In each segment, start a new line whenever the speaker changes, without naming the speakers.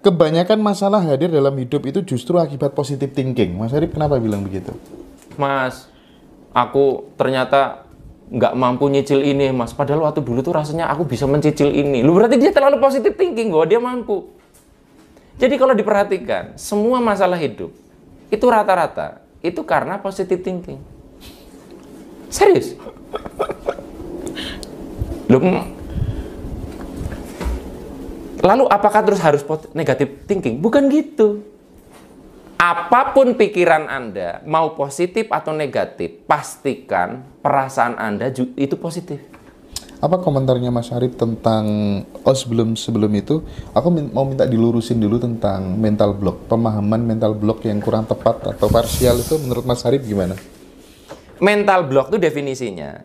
kebanyakan masalah hadir dalam hidup itu justru akibat positive thinking. Mas Arif kenapa bilang begitu?
Mas, aku ternyata nggak mampu nyicil ini, Mas. Padahal waktu dulu tuh rasanya aku bisa mencicil ini. Lu berarti dia terlalu positive thinking bahwa dia mampu. Jadi kalau diperhatikan, semua masalah hidup itu rata-rata itu karena positive thinking. Serius? Lu Lalu apakah terus harus negatif thinking? Bukan gitu. Apapun pikiran Anda, mau positif atau negatif, pastikan perasaan Anda itu positif.
Apa komentarnya Mas Arif tentang oh sebelum sebelum itu, aku min mau minta dilurusin dulu tentang mental block, pemahaman mental block yang kurang tepat atau parsial itu menurut Mas
Arif gimana? Mental block itu definisinya.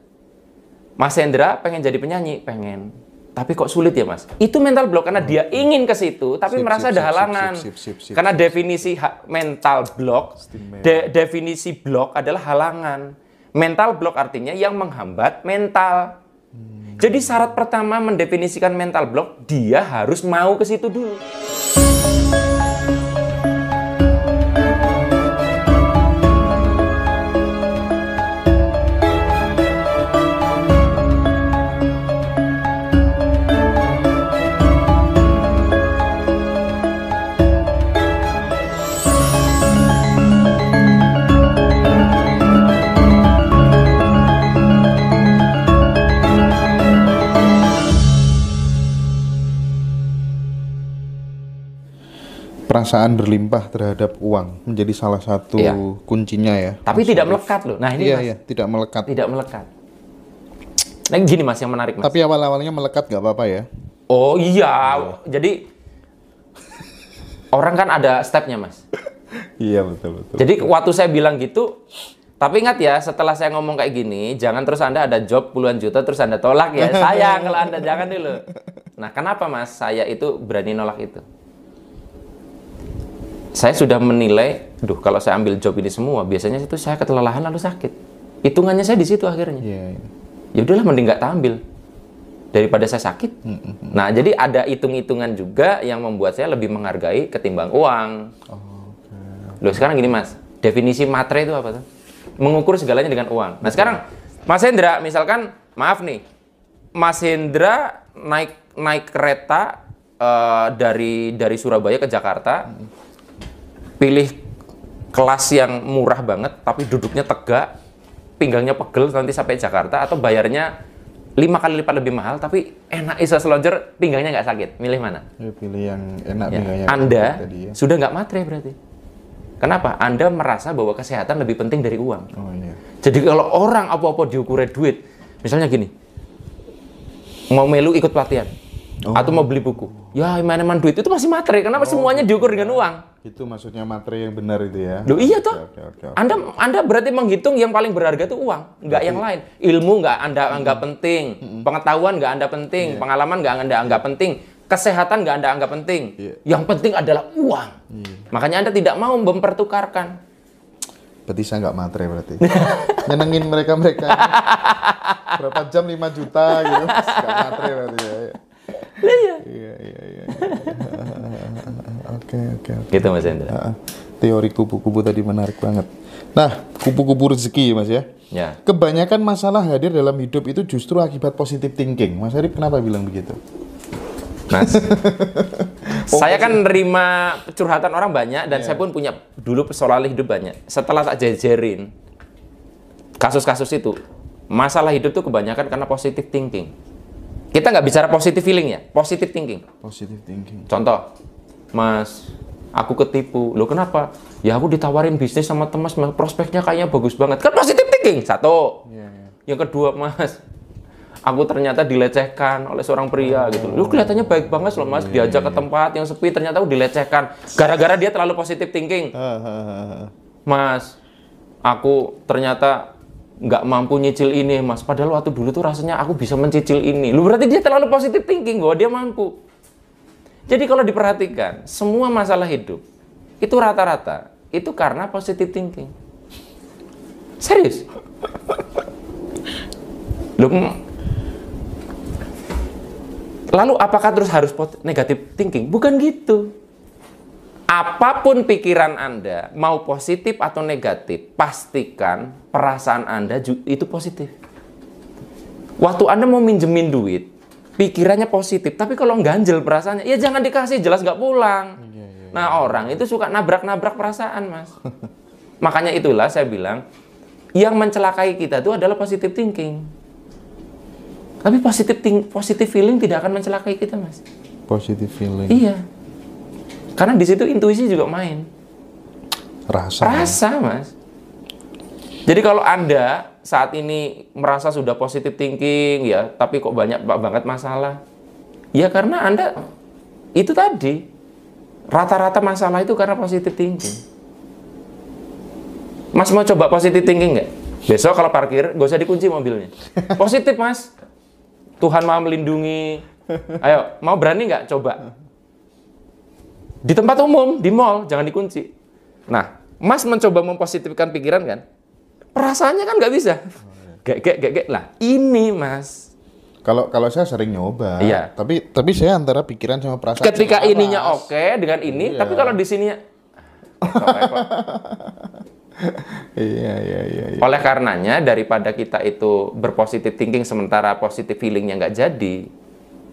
Mas Hendra pengen jadi penyanyi, pengen tapi kok sulit ya mas? Itu mental block karena hmm. dia ingin ke situ, tapi sip, merasa ada halangan. karena definisi mental block, de definisi block adalah halangan. Mental block artinya yang menghambat mental. Hmm. Jadi syarat pertama mendefinisikan mental block, dia harus mau ke situ dulu.
perasaan berlimpah terhadap uang menjadi salah satu iya. kuncinya ya.
Tapi mas tidak melekat loh. Nah ini iya, iya, tidak melekat. Tidak melekat. Nah gini mas yang menarik mas. Tapi awal-awalnya melekat gak apa-apa ya? Oh iya, oh. jadi orang kan ada stepnya mas.
iya betul betul. Jadi
waktu saya bilang gitu, tapi ingat ya, setelah saya ngomong kayak gini, jangan terus Anda ada job puluhan juta terus Anda tolak ya. Sayang kalau Anda jangan dulu. Nah, kenapa Mas saya itu berani nolak itu? saya sudah menilai, duh kalau saya ambil job ini semua, biasanya itu saya ketelalahan lalu sakit. Hitungannya saya di situ akhirnya. Yeah, yeah. Ya udahlah mending nggak tampil daripada saya sakit. Mm -hmm. Nah jadi ada hitung-hitungan juga yang membuat saya lebih menghargai ketimbang uang. Oh, okay. Loh sekarang gini mas, definisi materi itu apa? Tuh? Mengukur segalanya dengan uang. Nah sekarang Mas Hendra, misalkan maaf nih, Mas Hendra naik naik kereta uh, dari dari Surabaya ke Jakarta. Mm, mm pilih kelas yang murah banget tapi duduknya tegak, pinggangnya pegel nanti sampai Jakarta atau bayarnya lima kali lipat lebih mahal tapi enak iso selonjor pinggangnya nggak sakit milih mana
ya, pilih yang enak ya. pinggangnya anda
tadi, ya. sudah nggak matre berarti kenapa anda merasa bahwa kesehatan lebih penting dari uang oh, iya. jadi kalau orang apa-apa diukur duit misalnya gini mau melu ikut pelatihan oh. atau mau beli buku ya mana-mana duit itu masih matre kenapa oh. semuanya diukur dengan iya. uang itu maksudnya materi yang benar itu ya. Loh, iya toh. Oke, oke, oke, anda Anda berarti menghitung yang paling berharga itu uang, nggak yang lain. Ilmu nggak Anda anggap penting, pengetahuan nggak Anda penting, yeah. pengalaman nggak Anda anggap penting, kesehatan nggak Anda anggap penting. Yeah. Yang penting adalah uang. Yeah. Makanya Anda tidak mau mempertukarkan.
Berarti saya nggak matre berarti. Nyenengin mereka-mereka.
Berapa jam 5 juta gitu. Nggak matre berarti
ya. Iya. Lah ya. Iya iya iya. Oke oke oke. Gitu Mas Hendra. Uh, teori kupu-kupu tadi menarik banget. Nah, kupu-kupu rezeki ya, Mas ya. Ya. Kebanyakan masalah hadir dalam hidup itu justru akibat positif thinking. Mas Arif kenapa bilang begitu?
Mas. Oh, saya kan nerima curhatan orang banyak dan yeah. saya pun punya dulu persoalan hidup banyak. Setelah tak jejerin kasus-kasus itu, masalah hidup tuh kebanyakan karena positive thinking. Kita nggak bicara positive feeling ya, positive thinking. Positive thinking. Contoh, Mas, aku ketipu. lo kenapa? Ya aku ditawarin bisnis sama teman, prospeknya kayaknya bagus banget. Kan positive thinking, satu. Yeah, yeah. Yang kedua, Mas, aku ternyata dilecehkan oleh seorang pria oh. gitu. Lu kelihatannya baik banget loh Mas, iya, diajak iya, ke iya. tempat yang sepi ternyata aku dilecehkan gara-gara dia terlalu positive thinking. Mas, aku ternyata nggak mampu nyicil ini mas padahal waktu dulu tuh rasanya aku bisa mencicil ini lu berarti dia terlalu positif thinking bahwa dia mampu jadi kalau diperhatikan semua masalah hidup itu rata-rata itu karena positif thinking serius lu lalu apakah terus harus negatif thinking bukan gitu Apapun pikiran Anda, mau positif atau negatif, pastikan perasaan Anda itu positif. Waktu Anda mau minjemin duit, pikirannya positif, tapi kalau ganjel perasaannya, ya jangan dikasih, jelas nggak pulang. Iya, iya, iya. Nah orang itu suka nabrak-nabrak perasaan, Mas. Makanya itulah saya bilang, yang mencelakai kita itu adalah positive thinking. Tapi positive positive feeling tidak akan mencelakai kita, Mas.
Positive feeling.
Iya karena di situ intuisi juga main. Rasa. Rasa, Mas. Jadi kalau Anda saat ini merasa sudah positive thinking ya, tapi kok banyak banget masalah. Ya karena Anda itu tadi rata-rata masalah itu karena positive thinking. Mas mau coba positive thinking nggak? Besok kalau parkir gak usah dikunci mobilnya. Positif, Mas. Tuhan mau melindungi. Ayo, mau berani nggak coba? Di tempat umum, di mall, jangan dikunci. Nah, Mas mencoba mempositifkan pikiran kan? Perasaannya kan nggak bisa. Gek, gek, gek, gek. Lah, ini Mas.
Kalau kalau saya sering nyoba, iya. tapi tapi saya antara pikiran sama perasaan. Ketika ininya oke
dengan ini, iya. tapi kalau di sini iya, iya, iya, iya. Oleh karenanya daripada kita itu berpositif thinking sementara positif feelingnya nggak jadi,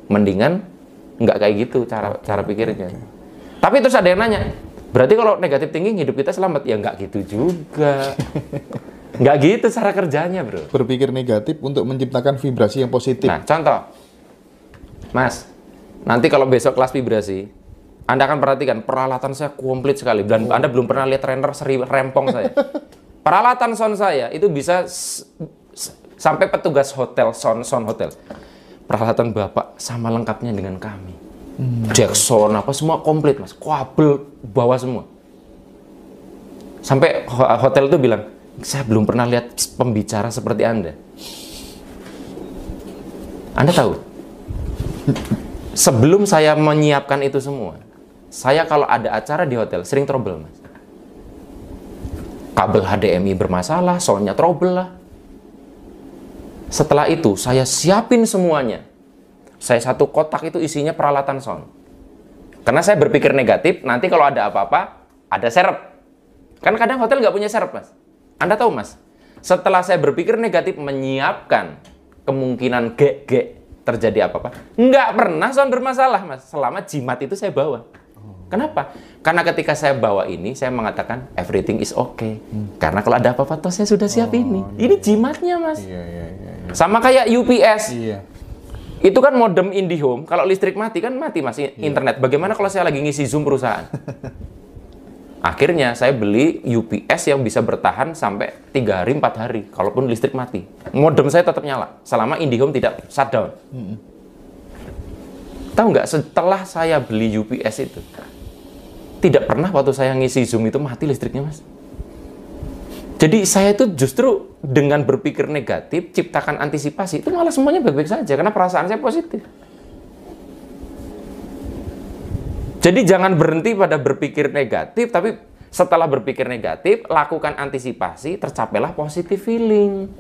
mendingan nggak kayak gitu cara cara pikirnya. Okay. Tapi terus ada yang nanya, berarti kalau negatif tinggi, hidup kita selamat? Ya nggak gitu juga. nggak gitu cara kerjanya, bro. Berpikir negatif untuk menciptakan vibrasi yang positif. Nah, contoh. Mas, nanti kalau besok kelas vibrasi, Anda akan perhatikan peralatan saya komplit sekali. Dan oh. Anda belum pernah lihat trainer seri rempong saya. peralatan sound saya itu bisa sampai petugas hotel, sound, sound hotel. Peralatan Bapak sama lengkapnya dengan kami hmm. Jackson apa semua komplit mas kabel bawa semua sampai hotel itu bilang saya belum pernah lihat pembicara seperti anda anda tahu sebelum saya menyiapkan itu semua saya kalau ada acara di hotel sering trouble mas kabel HDMI bermasalah soalnya trouble lah setelah itu saya siapin semuanya saya satu kotak itu isinya peralatan sound. Karena saya berpikir negatif, nanti kalau ada apa-apa, ada serep. Kan kadang hotel nggak punya serep, Mas. Anda tahu, Mas? Setelah saya berpikir negatif, menyiapkan kemungkinan ge-ge terjadi apa-apa. Nggak pernah sound bermasalah, Mas. Selama jimat itu saya bawa. Kenapa? Karena ketika saya bawa ini, saya mengatakan everything is okay. Hmm. Karena kalau ada apa-apa, toh saya sudah siap oh, ini. Iya, ini iya. jimatnya, mas. iya, iya, iya. iya. Sama kayak UPS. Iya. Itu kan modem IndiHome. Kalau listrik mati kan mati masih yeah. internet. Bagaimana kalau saya lagi ngisi Zoom perusahaan? Akhirnya saya beli UPS yang bisa bertahan sampai tiga hari empat hari, kalaupun listrik mati. Modem saya tetap nyala selama IndiHome tidak shutdown. Hmm. Tahu nggak setelah saya beli UPS itu, tidak pernah waktu saya ngisi Zoom itu mati listriknya mas. Jadi saya itu justru dengan berpikir negatif, ciptakan antisipasi, itu malah semuanya baik-baik saja karena perasaan saya positif. Jadi jangan berhenti pada berpikir negatif, tapi setelah berpikir negatif, lakukan antisipasi, tercapailah positive feeling.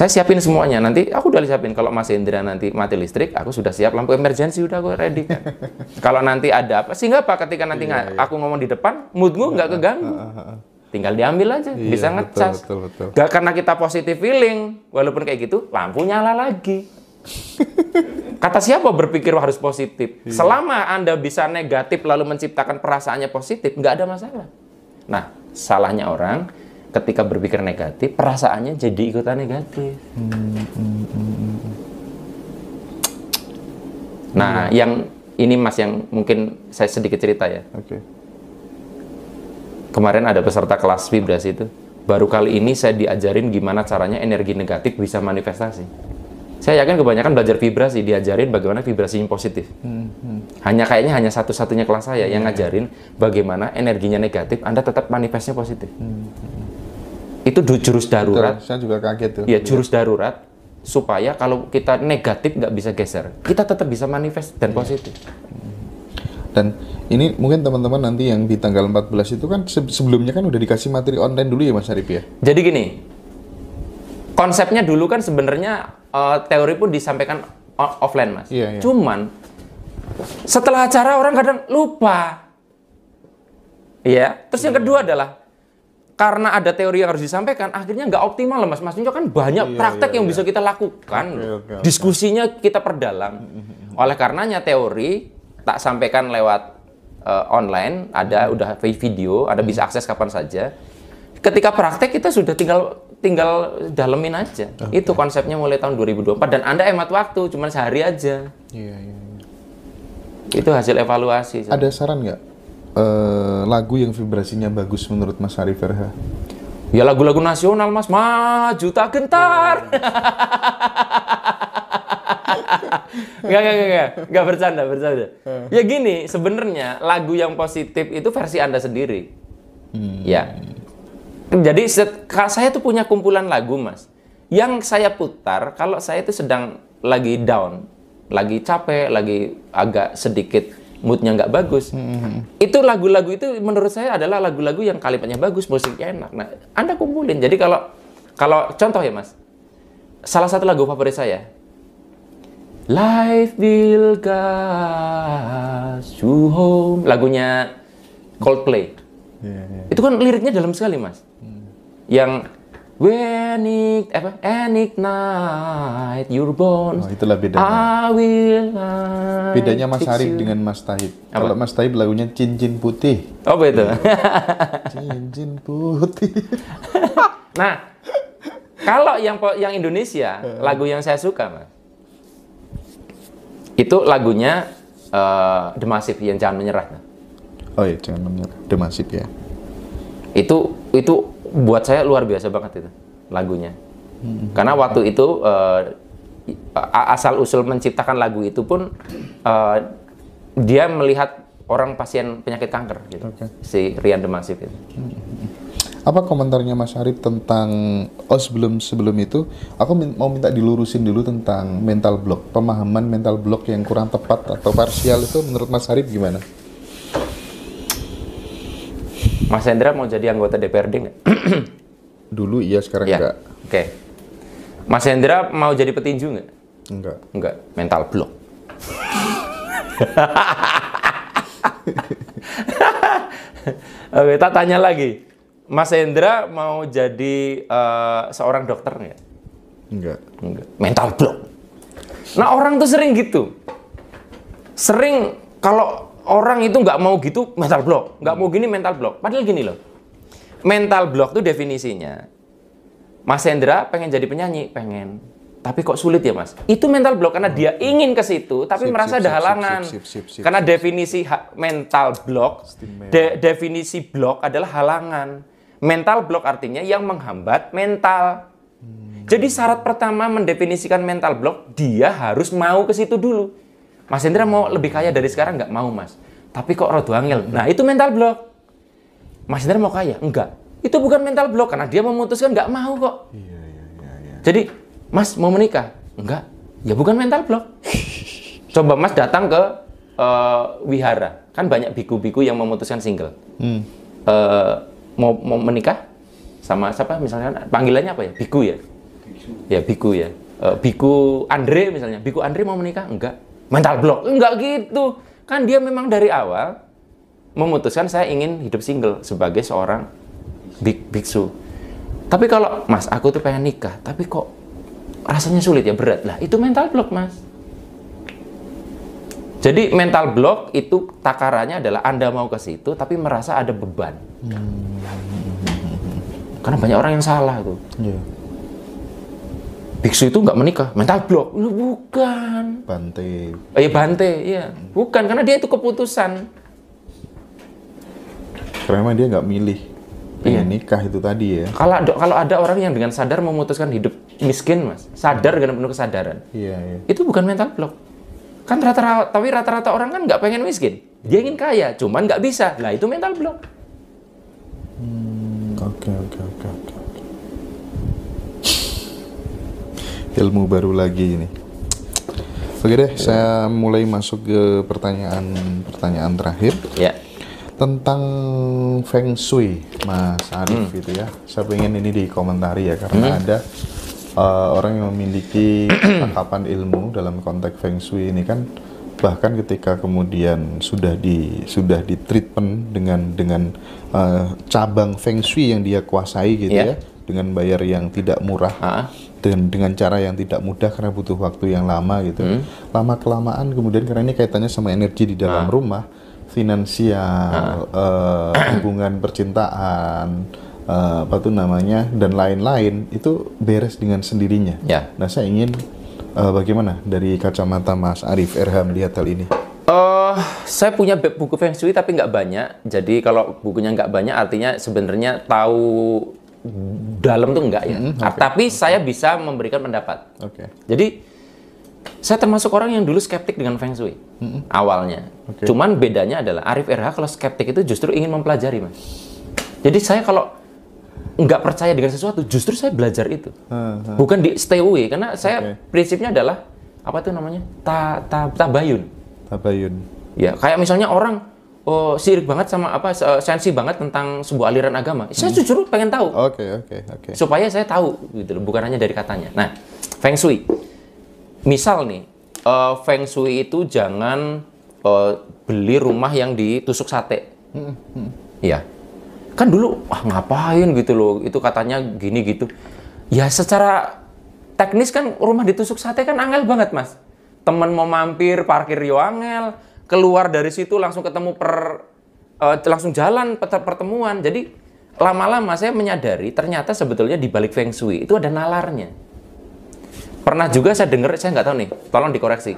saya siapin semuanya nanti aku udah siapin kalau Mas Indra nanti mati listrik aku sudah siap lampu emergensi udah aku ready kan kalau nanti ada apa sih nggak apa ketika nanti iya, iya. aku ngomong di depan mood gue nggak iya, keganggu iya, iya, tinggal diambil aja iya, bisa ngecas betul, Gak karena kita positif feeling walaupun kayak gitu lampu nyala lagi kata siapa berpikir harus positif iya. selama anda bisa negatif lalu menciptakan perasaannya positif nggak ada masalah nah salahnya orang ketika berpikir negatif, perasaannya jadi ikutan negatif. Hmm, hmm, hmm. Nah, hmm. yang ini Mas yang mungkin saya sedikit cerita ya. Oke. Okay. Kemarin ada peserta kelas vibrasi itu, baru kali ini saya diajarin gimana caranya energi negatif bisa manifestasi. Saya yakin kebanyakan belajar vibrasi diajarin bagaimana vibrasi yang positif. Hmm, hmm. Hanya kayaknya hanya satu-satunya kelas saya yang iya. ngajarin bagaimana energinya negatif Anda tetap manifestnya positif. Hmm, hmm itu jurus darurat. Betul, saya juga kaget tuh. Ya jurus darurat supaya kalau kita negatif nggak bisa geser, kita tetap bisa manifest dan iya. positif.
Dan ini mungkin teman-teman nanti yang di tanggal 14 itu kan sebelumnya kan udah dikasih materi online dulu ya Mas Arif ya. Jadi gini,
konsepnya dulu kan sebenarnya uh, teori pun disampaikan offline Mas. Iya, iya. Cuman setelah acara orang kadang lupa. Iya. Terus yang iya. kedua adalah karena ada teori yang harus disampaikan, akhirnya nggak optimal lah mas. Mas Ninjo kan banyak iya, praktek iya, yang iya. bisa kita lakukan. okay, okay. Diskusinya kita perdalam. Mm-hmm, mm-hmm, mm-hmm. Oleh karenanya teori tak sampaikan lewat uh, online, ada hmm. udah video, ada bisa akses kapan saja. Ketika praktek kita sudah tinggal tinggal dalemin aja. Okay. Itu konsepnya mulai tahun 2024 dan Anda hemat waktu, cuma sehari aja. Iya, iya. iya. Itu hasil evaluasi. Ada saran nggak
uh, lagu yang vibrasinya bagus
menurut Mas Ari Verha? Ya lagu-lagu nasional Mas, maju tak gentar. Enggak, enggak, enggak, enggak bercanda, bercanda. Hmm. Ya gini, sebenarnya lagu yang positif itu versi Anda sendiri. Hmm. Ya. Jadi saya tuh punya kumpulan lagu, Mas. Yang saya putar kalau saya itu sedang lagi down, lagi capek, lagi agak sedikit moodnya nggak bagus. Hmm. Itu lagu-lagu itu menurut saya adalah lagu-lagu yang kalimatnya bagus, musiknya enak. Nah, Anda kumpulin. Jadi kalau kalau contoh ya Mas, salah satu lagu favorit saya, Life Will Cast You Home, lagunya Coldplay. Yeah, yeah. Itu kan liriknya dalam sekali Mas. Hmm. Yang When it, apa, any night your bones, Oh, itulah bedanya. I will like bedanya Mas Arif dengan
Mas Tahib. Apa? Kalau Mas Tahib lagunya cincin putih. Oh betul. Iya.
cincin putih. nah, kalau yang yang Indonesia, lagu yang saya suka, Mas. Itu lagunya uh, The Massive yang jangan menyerah.
Oh iya, jangan menyerah. The Massive ya.
Itu itu buat saya luar biasa banget itu lagunya. Hmm. Karena waktu itu uh, asal usul menciptakan lagu itu pun uh, dia melihat orang pasien penyakit kanker gitu. Okay. Si Rian Demasif itu.
Hmm. Apa komentarnya Mas Arif tentang oh sebelum sebelum itu aku min mau minta dilurusin dulu tentang mental block, pemahaman mental block yang kurang tepat atau parsial
itu menurut Mas Arif gimana? Mas Hendra mau jadi anggota DPRD nggak? Dulu iya, sekarang ya. enggak. Oke. Okay. Mas Hendra mau jadi petinju nggak? Enggak. Enggak, mental block. Oke, tak tanya lagi. Mas Hendra mau jadi uh, seorang dokter nggak? Enggak. Enggak. Mental block. Nah orang tuh sering gitu. Sering kalau orang itu nggak mau gitu mental block, nggak mau hmm. gini mental block. Padahal gini loh, mental block tuh definisinya. Mas Hendra pengen jadi penyanyi, pengen. Tapi kok sulit ya mas? Itu mental block karena dia hmm. ingin ke situ, tapi sip, merasa sip, ada halangan. Sip, sip, sip, sip, karena definisi mental block, de definisi block adalah halangan. Mental block artinya yang menghambat mental. Hmm. Jadi syarat pertama mendefinisikan mental block, dia harus mau ke situ dulu. Mas Hendra mau lebih kaya dari sekarang nggak mau mas. Tapi kok rodo angel. Nah itu mental block. Mas Hendra mau kaya? Enggak. Itu bukan mental block karena dia memutuskan nggak mau kok. Iya, iya, iya, iya. Jadi mas mau menikah? Enggak. Ya bukan mental block. Coba mas datang ke uh, wihara. Kan banyak biku-biku yang memutuskan single. Hmm. Uh, mau, mau menikah sama siapa misalnya panggilannya apa ya biku ya biku ya biku ya uh, biku Andre misalnya biku Andre mau menikah enggak mental block. Enggak gitu. Kan dia memang dari awal memutuskan saya ingin hidup single sebagai seorang bik biksu. Tapi kalau Mas, aku tuh pengen nikah, tapi kok rasanya sulit ya, berat lah. Itu mental block, Mas. Jadi mental block itu takarannya adalah Anda mau ke situ tapi merasa ada beban. Hmm. Karena banyak orang yang salah tuh. Yeah biksu itu nggak menikah mental block lu bukan bante eh bante iya bukan karena dia itu keputusan karena dia nggak milih pengen iya. nikah itu tadi ya kalau ada kalau ada orang yang dengan sadar memutuskan hidup miskin mas sadar dengan penuh kesadaran iya, iya. itu bukan mental block kan rata-rata tapi rata-rata orang kan nggak pengen miskin dia ingin kaya cuman nggak bisa lah itu mental block oke
hmm, oke okay, ilmu baru lagi ini. Oke deh, ya. saya mulai masuk ke pertanyaan-pertanyaan terakhir. Ya. Tentang Feng Shui, Mas Arif hmm. itu ya. Saya pengen ini dikomentari ya, karena hmm. ada uh, orang yang memiliki tangkapan ilmu dalam konteks Feng Shui ini kan bahkan ketika kemudian sudah di sudah di treatment dengan dengan uh, cabang feng shui yang dia kuasai gitu yeah. ya dengan bayar yang tidak murah dan dengan cara yang tidak mudah karena butuh waktu yang lama gitu. Hmm. Lama kelamaan kemudian karena ini kaitannya sama energi di dalam ah. rumah, finansial, ah. uh, hubungan percintaan, uh, apa tuh namanya dan lain-lain itu beres dengan sendirinya. Ya. Nah, saya ingin uh, bagaimana dari kacamata Mas Arif RH melihat hal ini?
Uh, saya punya buku feng shui tapi nggak banyak. Jadi kalau bukunya nggak banyak, artinya sebenarnya tahu dalam tuh enggak ya. Mm, okay. Tapi okay. saya bisa memberikan pendapat. Oke. Okay. Jadi saya termasuk orang yang dulu skeptik dengan Feng Shui mm-hmm. awalnya. Okay. Cuman bedanya adalah Arif RH kalau skeptik itu justru ingin mempelajari mas. Jadi saya kalau nggak percaya dengan sesuatu justru saya belajar itu, uh, huh bukan di stay away karena saya okay. prinsipnya adalah apa tuh namanya ta ta tabayun. Tabayun. Ya kayak misalnya orang oh, sirik banget sama apa sensi banget tentang sebuah aliran agama. Saya hmm. jujur pengen tahu. Oke, okay, oke, okay, oke. Okay. Supaya saya tahu gitu loh, bukan hanya dari katanya. Nah, feng shui. Misal nih, uh, feng shui itu jangan uh, beli rumah yang ditusuk sate. Hmm, hmm. Iya. Hmm. Ya. Kan dulu ah ngapain gitu loh, itu katanya gini gitu. Ya secara teknis kan rumah ditusuk sate kan angel banget, Mas. Temen mau mampir, parkir yo angel keluar dari situ langsung ketemu per uh, langsung jalan pertemuan. Jadi lama-lama saya menyadari ternyata sebetulnya di balik feng shui itu ada nalarnya. Pernah juga saya dengar, saya nggak tahu nih, tolong dikoreksi.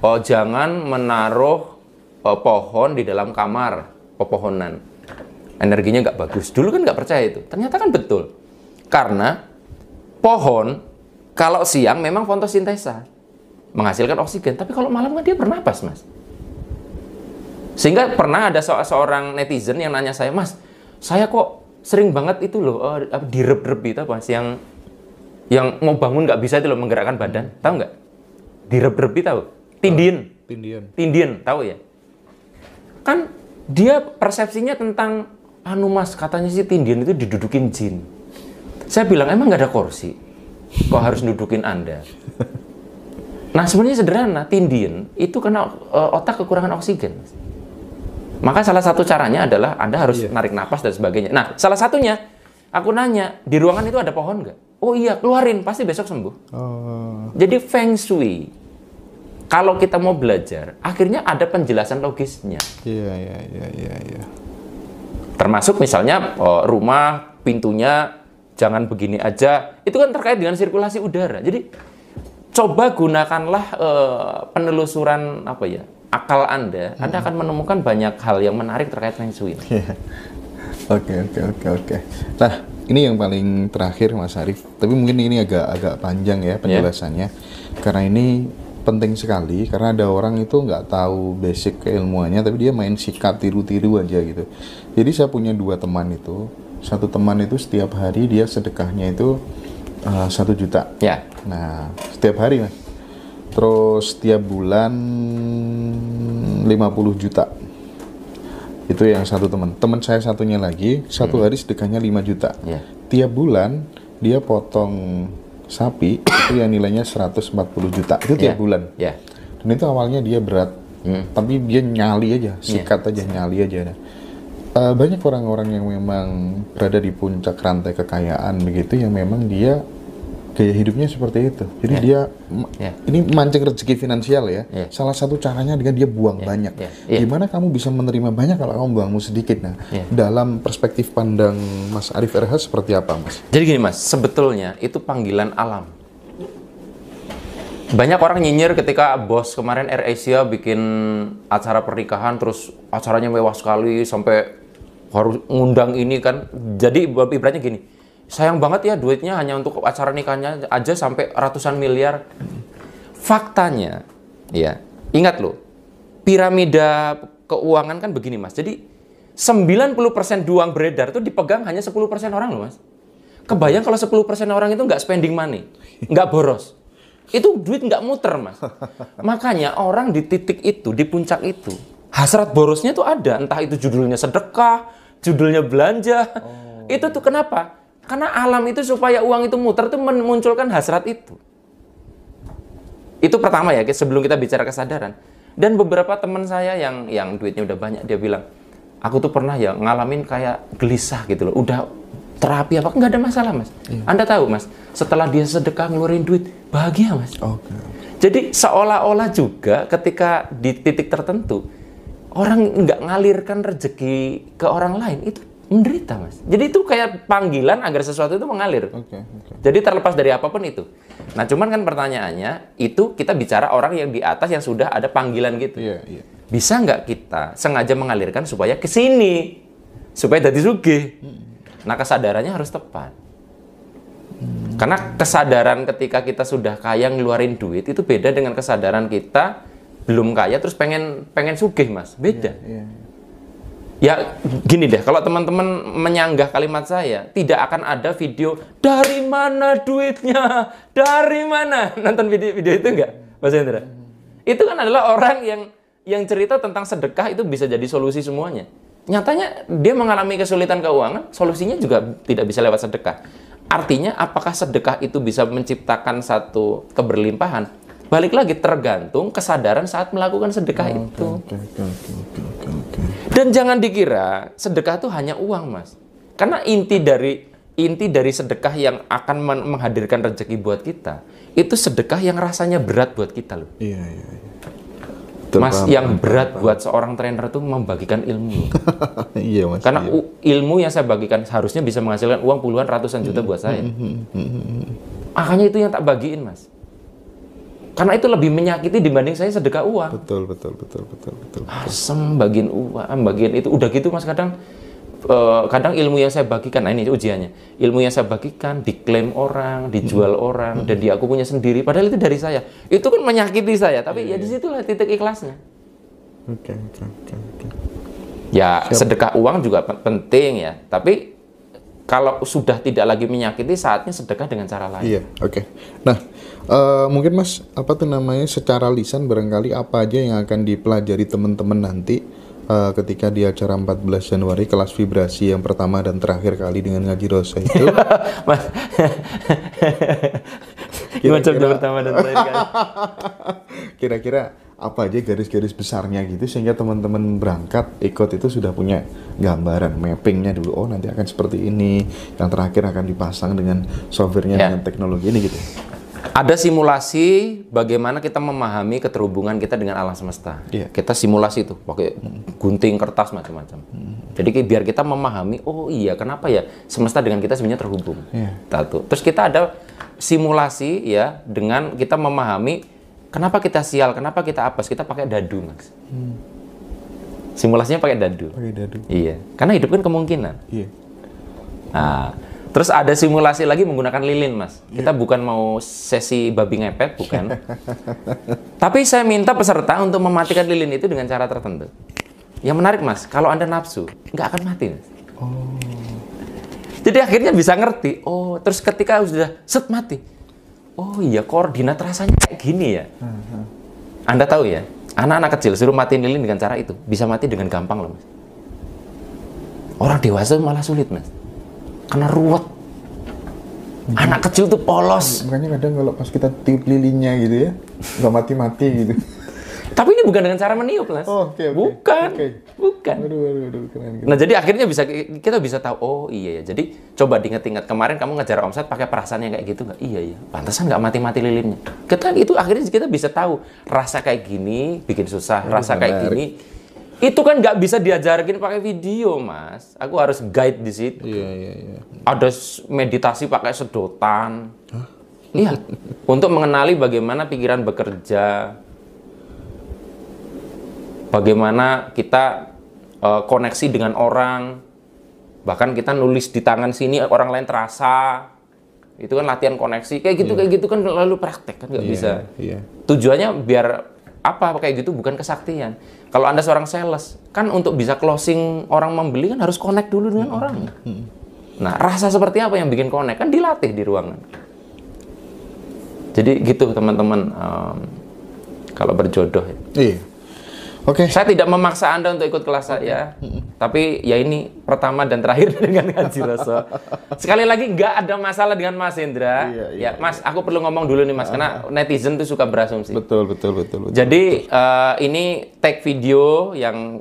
Oh, jangan menaruh uh, pohon di dalam kamar pepohonan. Energinya nggak bagus. Dulu kan nggak percaya itu. Ternyata kan betul. Karena pohon kalau siang memang fotosintesa menghasilkan oksigen, tapi kalau malam kan dia bernapas, Mas. Sehingga pernah ada seorang netizen yang nanya saya, Mas, saya kok sering banget itu loh, uh, eh, direp rep itu apa gitu, sih yang yang mau bangun nggak bisa itu loh menggerakkan badan, tahu nggak? direp itu tahu? tindian tindian tindian tahu ya? Kan dia persepsinya tentang anu mas katanya sih tindian itu didudukin jin. Saya bilang emang nggak ada kursi, kok harus dudukin anda? Nah sebenarnya sederhana, tindian itu karena uh, eh, otak kekurangan oksigen. Mas. Maka salah satu caranya adalah Anda harus iya. narik napas dan sebagainya. Nah, salah satunya aku nanya, di ruangan itu ada pohon nggak? Oh iya, keluarin, pasti besok sembuh. Oh. Jadi feng shui, kalau kita mau belajar, akhirnya ada penjelasan logisnya. Iya, iya, iya, iya. Ya. Termasuk misalnya oh, rumah, pintunya, jangan begini aja. Itu kan terkait dengan sirkulasi udara. Jadi, coba gunakanlah uh, penelusuran apa ya akal Anda, hmm. Anda akan menemukan banyak hal yang menarik terkait Feng Shui.
Iya. Oke, oke, oke, oke. Nah, ini yang paling terakhir Mas Arif, tapi mungkin ini agak agak panjang ya iya. penjelasannya. Yeah. Karena ini penting sekali karena ada orang itu nggak tahu basic keilmuannya tapi dia main sikat tiru-tiru aja gitu. Jadi saya punya dua teman itu, satu teman itu setiap hari dia sedekahnya itu eh, satu uh, juta. Ya. Yeah. Nah, setiap hari mas terus tiap bulan 50 juta itu yang satu teman teman saya satunya lagi satu hmm. hari sedekahnya 5 juta yeah. tiap bulan dia potong sapi itu yang nilainya 140 juta itu tiap yeah. bulan yeah. dan itu awalnya dia berat hmm. tapi dia nyali aja ya. sikat yeah. aja nyali aja uh, banyak orang-orang yang memang berada di puncak rantai kekayaan begitu yang memang dia gaya hidupnya seperti itu. Jadi yeah. dia yeah. ini mancing rezeki finansial ya. Yeah. Salah satu caranya dengan dia buang yeah. banyak. Yeah. Yeah. Gimana kamu bisa menerima banyak kalau kamu buangmu sedikit? Nah, yeah. dalam perspektif pandang
Mas Arif RH seperti apa, Mas? Jadi gini, Mas, sebetulnya itu panggilan alam. Banyak orang nyinyir ketika bos kemarin Air Asia bikin acara pernikahan terus acaranya mewah sekali sampai harus ngundang ini kan. Jadi ibaratnya gini, sayang banget ya duitnya hanya untuk acara nikahnya aja sampai ratusan miliar. Faktanya, ya ingat loh, piramida keuangan kan begini mas. Jadi 90% duang beredar itu dipegang hanya 10% orang loh mas. Kebayang kalau 10% orang itu nggak spending money, nggak boros. Itu duit nggak muter mas. Makanya orang di titik itu, di puncak itu, hasrat borosnya tuh ada. Entah itu judulnya sedekah, judulnya belanja. Oh. Itu tuh kenapa? Karena alam itu supaya uang itu muter itu memunculkan hasrat itu. Itu pertama ya, sebelum kita bicara kesadaran. Dan beberapa teman saya yang yang duitnya udah banyak dia bilang, aku tuh pernah ya ngalamin kayak gelisah gitu loh. Udah terapi apa nggak ada masalah mas. Iya. Anda tahu mas, setelah dia sedekah ngeluarin duit bahagia mas. Okay. Jadi seolah-olah juga ketika di titik tertentu orang nggak ngalirkan rezeki ke orang lain itu menderita mas. Jadi itu kayak panggilan agar sesuatu itu mengalir. Okay, okay. Jadi terlepas dari apapun itu. Nah cuman kan pertanyaannya itu kita bicara orang yang di atas yang sudah ada panggilan gitu. Yeah, yeah. Bisa nggak kita sengaja mengalirkan supaya ke sini, supaya jadi suge. Hmm. Nah kesadarannya harus tepat. Karena kesadaran ketika kita sudah kaya ngeluarin duit itu beda dengan kesadaran kita belum kaya terus pengen pengen sugih mas beda. Yeah, yeah. Iya. Ya gini deh, kalau teman-teman menyanggah kalimat saya, tidak akan ada video dari mana duitnya, dari mana nonton video, video itu enggak, Mas Hendra? Itu kan adalah orang yang yang cerita tentang sedekah itu bisa jadi solusi semuanya. Nyatanya dia mengalami kesulitan keuangan, solusinya juga tidak bisa lewat sedekah. Artinya apakah sedekah itu bisa menciptakan satu keberlimpahan? Balik lagi tergantung kesadaran saat melakukan sedekah oh, itu. Okay, okay, okay. Dan jangan dikira sedekah itu hanya uang, Mas. Karena inti dari inti dari sedekah yang akan menghadirkan rezeki buat kita itu sedekah yang rasanya berat buat kita loh.
Iya, iya, iya.
Mas yang berat terpaham. buat seorang trainer itu membagikan ilmu. iya, Mas. Karena iya. ilmu yang saya bagikan seharusnya bisa menghasilkan uang puluhan ratusan juta mm-hmm, buat saya.
Mm-hmm, mm-hmm,
Makanya itu yang tak bagiin, Mas. Karena itu lebih menyakiti dibanding saya sedekah uang. Betul, betul, betul, betul, betul. betul. Asem bagian uang, bagian itu. Udah gitu mas kadang eh, kadang ilmu yang saya bagikan, nah ini ujiannya, ilmu yang saya bagikan diklaim orang, dijual hmm. orang, hmm. dan di aku punya sendiri. Padahal itu dari saya. Itu kan menyakiti saya, tapi yeah. ya iya, iya. disitulah titik ikhlasnya. Oke, okay, oke, okay, oke. Okay. Ya Siap. sedekah uang juga penting ya, tapi kalau sudah tidak lagi menyakiti saatnya sedekah dengan cara lain. Iya,
oke. Okay. Nah, uh, mungkin Mas apa tuh namanya secara lisan barangkali apa aja yang akan dipelajari teman-teman nanti uh, ketika di acara 14 Januari kelas vibrasi yang pertama dan terakhir kali dengan ngaji rosa itu. Mas. Kira-kira
pertama dan terakhir kali.
Kira-kira apa aja garis-garis besarnya gitu sehingga teman-teman berangkat ikut itu sudah punya gambaran mappingnya dulu oh nanti akan seperti ini yang terakhir akan dipasang dengan softwarenya yeah. dengan teknologi ini gitu
ada simulasi bagaimana kita memahami keterhubungan kita dengan alam semesta yeah. kita simulasi itu pakai gunting kertas macam-macam mm. jadi biar kita memahami oh iya kenapa ya semesta dengan kita sebenarnya terhubung yeah. satu terus kita ada simulasi ya dengan kita memahami Kenapa kita sial? Kenapa kita apes? Kita pakai dadu, Mas. Hmm. Simulasinya pakai dadu. Pakai dadu. Iya. Karena hidup kan kemungkinan. Iya. Nah, terus ada simulasi lagi menggunakan lilin, Mas. Iya. Kita bukan mau sesi babi ngepet, bukan. Tapi saya minta peserta untuk mematikan lilin itu dengan cara tertentu. Yang menarik, Mas, kalau Anda nafsu, nggak akan mati, Mas. Oh. Jadi akhirnya bisa ngerti. Oh, terus ketika sudah set mati, oh iya koordinat rasanya kayak gini ya. Anda tahu ya, anak-anak kecil suruh mati lilin dengan cara itu bisa mati dengan gampang loh mas. Orang dewasa malah sulit mas, karena ruwet. Hmm. Anak kecil tuh polos. Makanya kadang kalau pas kita
tiup lilinnya gitu ya, nggak mati-mati gitu.
Tapi ini bukan dengan cara meniup, mas. Oh, okay, okay. Bukan. Okay. Bukan. Aduh, aduh, aduh. keren, keren. Nah, jadi akhirnya bisa kita bisa tahu, oh iya ya. Jadi coba diingat-ingat kemarin kamu ngejar omset pakai perasaan yang kayak gitu nggak? Iya ya. Pantasan nggak mati-mati lilinnya. Kita itu akhirnya kita bisa tahu rasa kayak gini bikin susah, Aduh, rasa kayak gini itu kan nggak bisa diajarin pakai video, Mas. Aku harus guide di situ. Iya, iya, iya. Ada meditasi pakai sedotan. Hah? Iya, untuk mengenali bagaimana pikiran bekerja, bagaimana kita uh, koneksi dengan orang, bahkan kita nulis di tangan sini orang lain terasa. Itu kan latihan koneksi kayak gitu yeah. kayak gitu kan lalu praktek kan nggak yeah, bisa. Yeah. Tujuannya biar apa kayak gitu bukan kesaktian. Kalau Anda seorang sales, kan untuk bisa closing orang membeli kan harus connect dulu dengan hmm. orang. Ya. Nah, rasa seperti apa yang bikin connect kan dilatih di ruangan. Jadi gitu teman-teman um, kalau berjodoh ya. Iya. Oke. Okay. Saya tidak memaksa Anda untuk ikut kelas okay. saya. Tapi ya ini pertama dan terakhir dengan Haji rasa. Sekali lagi nggak ada masalah dengan Mas Hendra. Iya, ya, iya, iya, ya, Mas, iya. aku perlu ngomong dulu nih Mas karena netizen tuh suka berasumsi.
Betul, betul, betul. betul
Jadi betul. Uh, ini tag video yang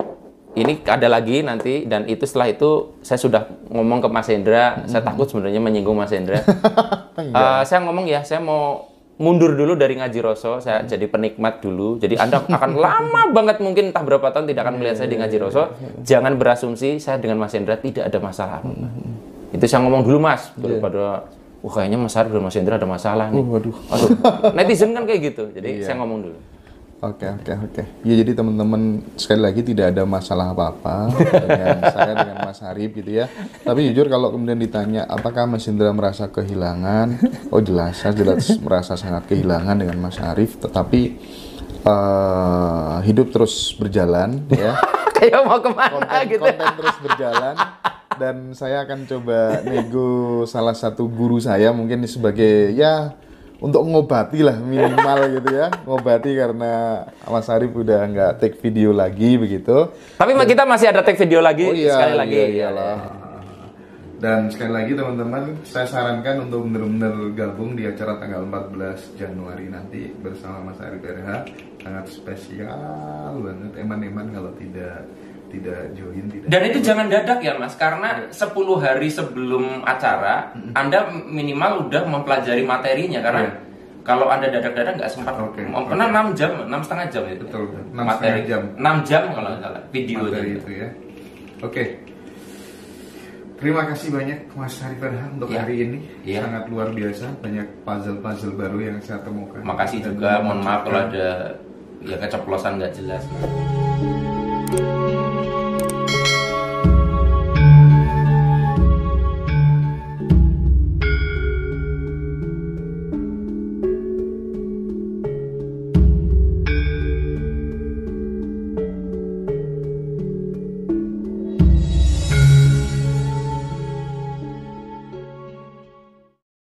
ini ada lagi nanti dan itu setelah itu saya sudah ngomong ke Mas Hendra. Mm -hmm. Saya takut sebenarnya menyinggung Mas Hendra. uh, iya. eh, saya ngomong ya, saya mau mundur dulu dari ngaji rosso saya hmm. jadi penikmat dulu. Jadi Anda akan lama banget mungkin entah berapa tahun tidak akan melihat saya di ngaji rosso hmm. Jangan berasumsi saya dengan Mas Hendra tidak ada masalah. Hmm. Itu saya ngomong dulu Mas daripada iya. wah kayaknya Mas Arif dan Mas Hendra ada masalah nih. Oh, waduh. Aduh. Netizen kan kayak gitu. Jadi yeah. saya ngomong dulu. Oke okay, oke okay, oke. Okay. Ya jadi teman-teman sekali
lagi tidak ada masalah apa-apa dengan
saya dengan Mas Harib gitu ya. Tapi jujur kalau
kemudian ditanya apakah Mas Indra merasa kehilangan? Oh jelas saya jelas merasa sangat kehilangan dengan Mas Harif. Tetapi uh, hidup terus berjalan ya. Kayak mau kemana konten, gitu. Konten terus berjalan dan saya akan coba nego salah satu guru saya mungkin sebagai ya untuk ngobati lah minimal gitu ya ngobati karena Mas Arif udah nggak take video lagi
begitu tapi dan, kita masih ada take video lagi oh iya, sekali lagi
iya, lah. dan sekali lagi teman-teman saya sarankan untuk benar-benar gabung di acara tanggal 14 Januari nanti bersama Mas Arif RH sangat spesial banget eman-eman kalau tidak tidak join tidak
dan itu jangan dadak ya mas karena ya. 10 hari sebelum acara hmm. anda minimal udah mempelajari materinya karena ya. kalau anda dadak-dadak nggak sempat okay. pernah okay. 6 jam enam setengah jam itu betul enam materi jam 6 jam kalau nggak salah video itu. itu ya oke okay. Terima kasih banyak
Mas Hari untuk ya. hari ini
ya. sangat luar biasa banyak puzzle-puzzle baru yang saya temukan. Terima kasih juga, mohon maaf kalau ada ya keceplosan nggak jelas. Thank